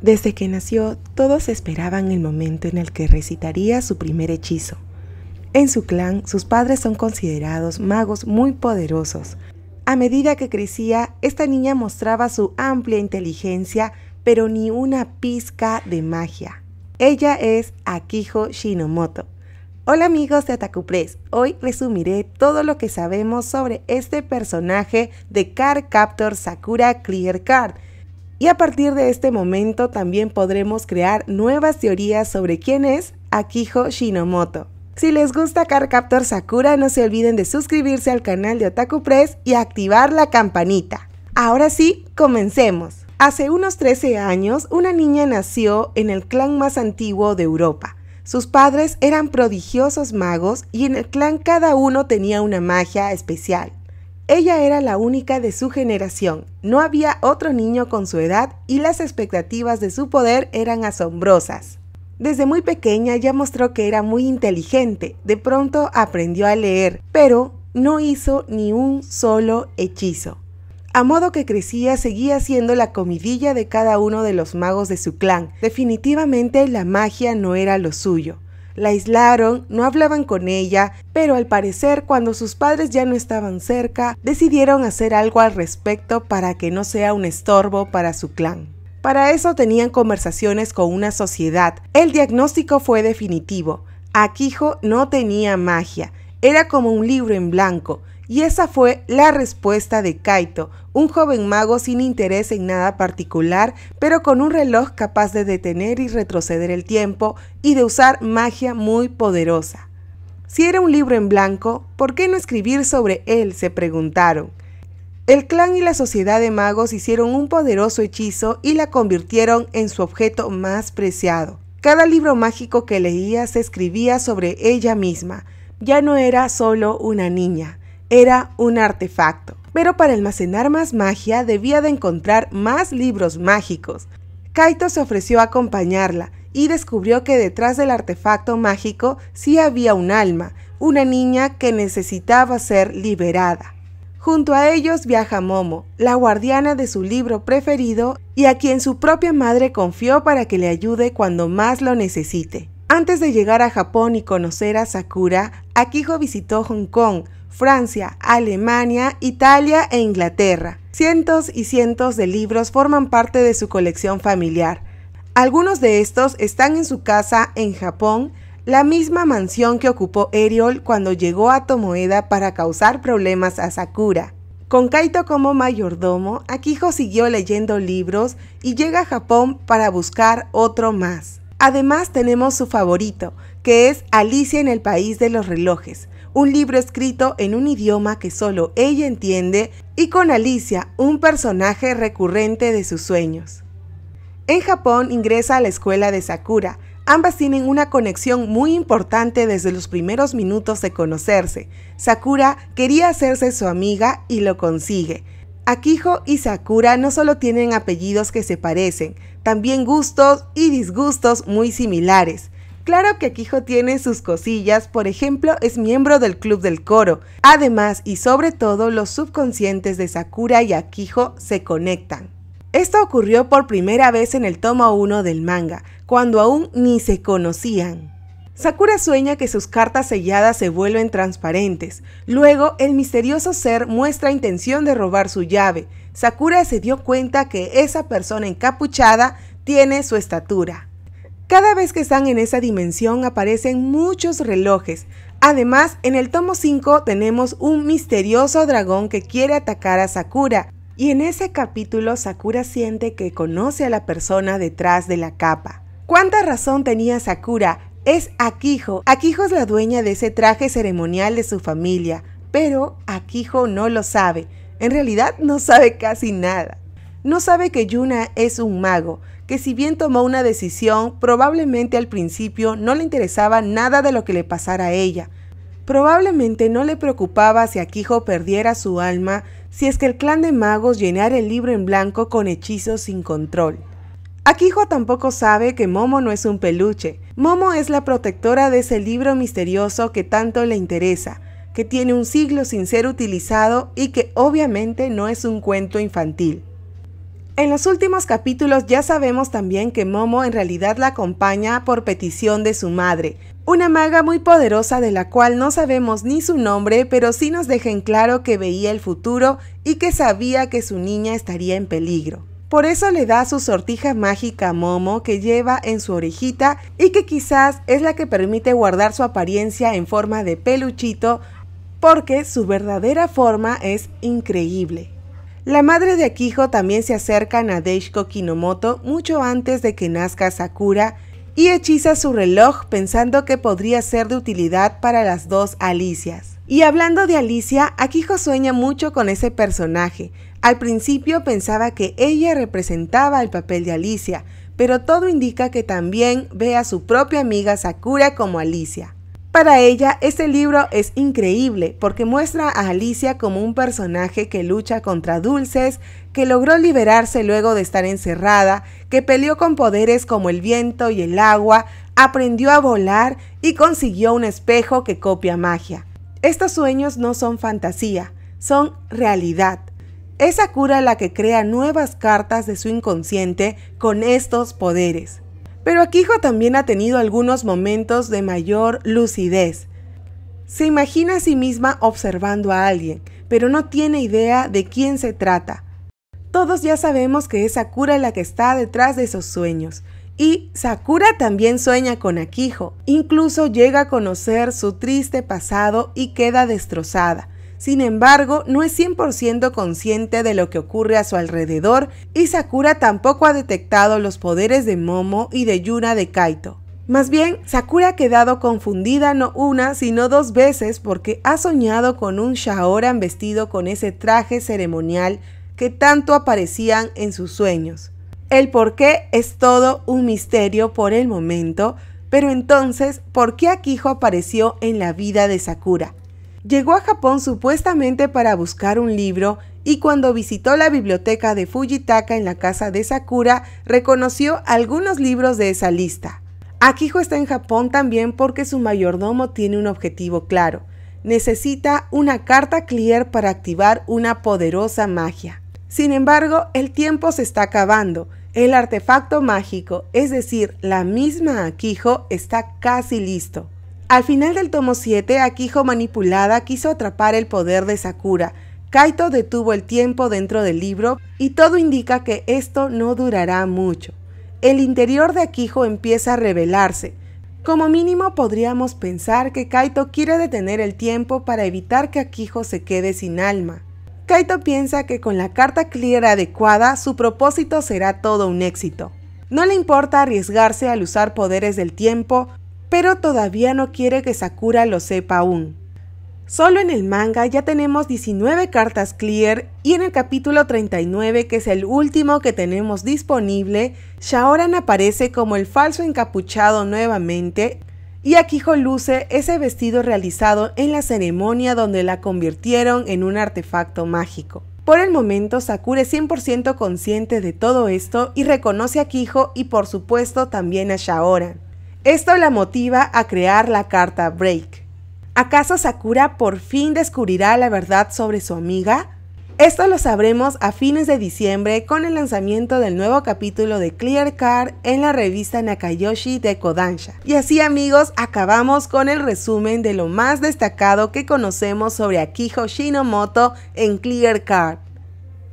Desde que nació, todos esperaban el momento en el que recitaría su primer hechizo. En su clan, sus padres son considerados magos muy poderosos. A medida que crecía, esta niña mostraba su amplia inteligencia, pero ni una pizca de magia. Ella es Akiho Shinomoto. Hola amigos de Press, hoy resumiré todo lo que sabemos sobre este personaje de Car Captor Sakura Clear Card y a partir de este momento también podremos crear nuevas teorías sobre quién es Akiho Shinomoto. Si les gusta Carcaptor Sakura, no se olviden de suscribirse al canal de Otaku Press y activar la campanita. Ahora sí, comencemos. Hace unos 13 años, una niña nació en el clan más antiguo de Europa. Sus padres eran prodigiosos magos y en el clan cada uno tenía una magia especial. Ella era la única de su generación, no había otro niño con su edad y las expectativas de su poder eran asombrosas. Desde muy pequeña ya mostró que era muy inteligente, de pronto aprendió a leer, pero no hizo ni un solo hechizo. A modo que crecía seguía siendo la comidilla de cada uno de los magos de su clan, definitivamente la magia no era lo suyo. La aislaron, no hablaban con ella, pero al parecer cuando sus padres ya no estaban cerca, decidieron hacer algo al respecto para que no sea un estorbo para su clan. Para eso tenían conversaciones con una sociedad. El diagnóstico fue definitivo. Akijo no tenía magia, era como un libro en blanco. Y esa fue la respuesta de Kaito, un joven mago sin interés en nada particular, pero con un reloj capaz de detener y retroceder el tiempo y de usar magia muy poderosa. Si era un libro en blanco, ¿por qué no escribir sobre él? se preguntaron. El clan y la sociedad de magos hicieron un poderoso hechizo y la convirtieron en su objeto más preciado. Cada libro mágico que leía se escribía sobre ella misma. Ya no era solo una niña, era un artefacto. Pero para almacenar más magia debía de encontrar más libros mágicos. Kaito se ofreció a acompañarla y descubrió que detrás del artefacto mágico sí había un alma, una niña que necesitaba ser liberada. Junto a ellos viaja Momo, la guardiana de su libro preferido y a quien su propia madre confió para que le ayude cuando más lo necesite. Antes de llegar a Japón y conocer a Sakura, Akiho visitó Hong Kong, Francia, Alemania, Italia e Inglaterra. Cientos y cientos de libros forman parte de su colección familiar. Algunos de estos están en su casa en Japón, la misma mansión que ocupó Eriol cuando llegó a Tomoeda para causar problemas a Sakura. Con Kaito como mayordomo, Akijo siguió leyendo libros y llega a Japón para buscar otro más. Además tenemos su favorito, que es Alicia en el País de los Relojes, un libro escrito en un idioma que solo ella entiende y con Alicia, un personaje recurrente de sus sueños. En Japón ingresa a la escuela de Sakura. Ambas tienen una conexión muy importante desde los primeros minutos de conocerse. Sakura quería hacerse su amiga y lo consigue. Akiho y Sakura no solo tienen apellidos que se parecen, también gustos y disgustos muy similares. Claro que Quijo tiene sus cosillas, por ejemplo, es miembro del club del coro. Además, y sobre todo, los subconscientes de Sakura y Akiho se conectan. Esto ocurrió por primera vez en el tomo 1 del manga, cuando aún ni se conocían. Sakura sueña que sus cartas selladas se vuelven transparentes. Luego, el misterioso ser muestra intención de robar su llave. Sakura se dio cuenta que esa persona encapuchada tiene su estatura. Cada vez que están en esa dimensión aparecen muchos relojes. Además, en el tomo 5 tenemos un misterioso dragón que quiere atacar a Sakura. Y en ese capítulo Sakura siente que conoce a la persona detrás de la capa. ¿Cuánta razón tenía Sakura? Es Akijo. Akijo es la dueña de ese traje ceremonial de su familia, pero Akijo no lo sabe. En realidad no sabe casi nada. No sabe que Yuna es un mago, que si bien tomó una decisión, probablemente al principio no le interesaba nada de lo que le pasara a ella. Probablemente no le preocupaba si Akijo perdiera su alma, si es que el clan de magos llenara el libro en blanco con hechizos sin control. Akijo tampoco sabe que Momo no es un peluche. Momo es la protectora de ese libro misterioso que tanto le interesa, que tiene un siglo sin ser utilizado y que obviamente no es un cuento infantil. En los últimos capítulos ya sabemos también que Momo en realidad la acompaña por petición de su madre, una maga muy poderosa de la cual no sabemos ni su nombre, pero sí nos deja claro que veía el futuro y que sabía que su niña estaría en peligro. Por eso le da su sortija mágica a Momo que lleva en su orejita y que quizás es la que permite guardar su apariencia en forma de peluchito porque su verdadera forma es increíble. La madre de Akijo también se acerca a Nadeshiko Kinomoto mucho antes de que nazca Sakura y hechiza su reloj pensando que podría ser de utilidad para las dos Alicias. Y hablando de Alicia, Akijo sueña mucho con ese personaje. Al principio pensaba que ella representaba el papel de Alicia, pero todo indica que también ve a su propia amiga Sakura como Alicia. Para ella, este libro es increíble porque muestra a Alicia como un personaje que lucha contra dulces, que logró liberarse luego de estar encerrada, que peleó con poderes como el viento y el agua, aprendió a volar y consiguió un espejo que copia magia. Estos sueños no son fantasía, son realidad. Es cura la que crea nuevas cartas de su inconsciente con estos poderes. Pero Akijo también ha tenido algunos momentos de mayor lucidez. Se imagina a sí misma observando a alguien, pero no tiene idea de quién se trata. Todos ya sabemos que es Sakura la que está detrás de esos sueños. Y Sakura también sueña con Akijo. Incluso llega a conocer su triste pasado y queda destrozada sin embargo, no es 100% consciente de lo que ocurre a su alrededor y Sakura tampoco ha detectado los poderes de Momo y de Yuna de Kaito. Más bien, Sakura ha quedado confundida no una, sino dos veces porque ha soñado con un Shaoran vestido con ese traje ceremonial que tanto aparecían en sus sueños. El por qué es todo un misterio por el momento, pero entonces, ¿por qué Akijo apareció en la vida de Sakura? Llegó a Japón supuestamente para buscar un libro y cuando visitó la biblioteca de Fujitaka en la casa de Sakura, reconoció algunos libros de esa lista. Akiho está en Japón también porque su mayordomo tiene un objetivo claro. Necesita una carta clear para activar una poderosa magia. Sin embargo, el tiempo se está acabando. El artefacto mágico, es decir, la misma Akiho, está casi listo. Al final del tomo 7, Akiho manipulada quiso atrapar el poder de Sakura. Kaito detuvo el tiempo dentro del libro y todo indica que esto no durará mucho. El interior de Akiho empieza a revelarse. Como mínimo podríamos pensar que Kaito quiere detener el tiempo para evitar que Akiho se quede sin alma. Kaito piensa que con la carta clear adecuada su propósito será todo un éxito. No le importa arriesgarse al usar poderes del tiempo, pero todavía no quiere que Sakura lo sepa aún. Solo en el manga ya tenemos 19 cartas clear y en el capítulo 39, que es el último que tenemos disponible, Shaoran aparece como el falso encapuchado nuevamente y Akijo luce ese vestido realizado en la ceremonia donde la convirtieron en un artefacto mágico. Por el momento, Sakura es 100% consciente de todo esto y reconoce a Akijo y por supuesto también a Shaoran. Esto la motiva a crear la carta Break. ¿Acaso Sakura por fin descubrirá la verdad sobre su amiga? Esto lo sabremos a fines de diciembre con el lanzamiento del nuevo capítulo de Clear Card en la revista Nakayoshi de Kodansha. Y así amigos, acabamos con el resumen de lo más destacado que conocemos sobre Akiho Shinomoto en Clear Card.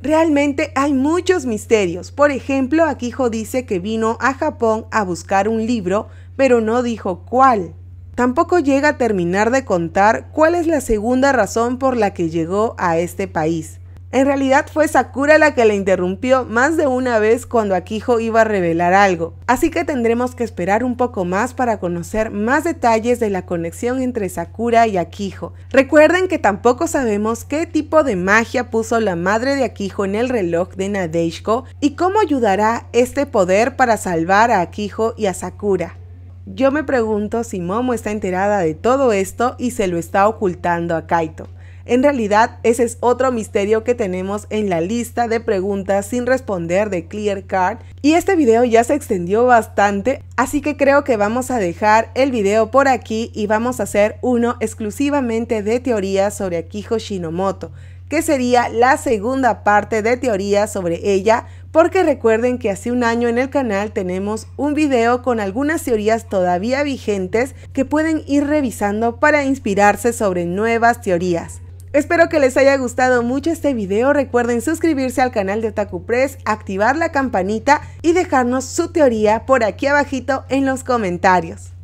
Realmente hay muchos misterios. Por ejemplo, Akiho dice que vino a Japón a buscar un libro, pero no dijo cuál. Tampoco llega a terminar de contar cuál es la segunda razón por la que llegó a este país. En realidad fue Sakura la que le interrumpió más de una vez cuando Akijo iba a revelar algo, así que tendremos que esperar un poco más para conocer más detalles de la conexión entre Sakura y Akijo. Recuerden que tampoco sabemos qué tipo de magia puso la madre de Akijo en el reloj de Nadeshiko y cómo ayudará este poder para salvar a Akijo y a Sakura. Yo me pregunto si Momo está enterada de todo esto y se lo está ocultando a Kaito. En realidad, ese es otro misterio que tenemos en la lista de preguntas sin responder de Clear Card. Y este video ya se extendió bastante, así que creo que vamos a dejar el video por aquí y vamos a hacer uno exclusivamente de teorías sobre Akiho Shinomoto, que sería la segunda parte de teorías sobre ella, porque recuerden que hace un año en el canal tenemos un video con algunas teorías todavía vigentes que pueden ir revisando para inspirarse sobre nuevas teorías. Espero que les haya gustado mucho este video, recuerden suscribirse al canal de Otaku Press, activar la campanita y dejarnos su teoría por aquí abajito en los comentarios.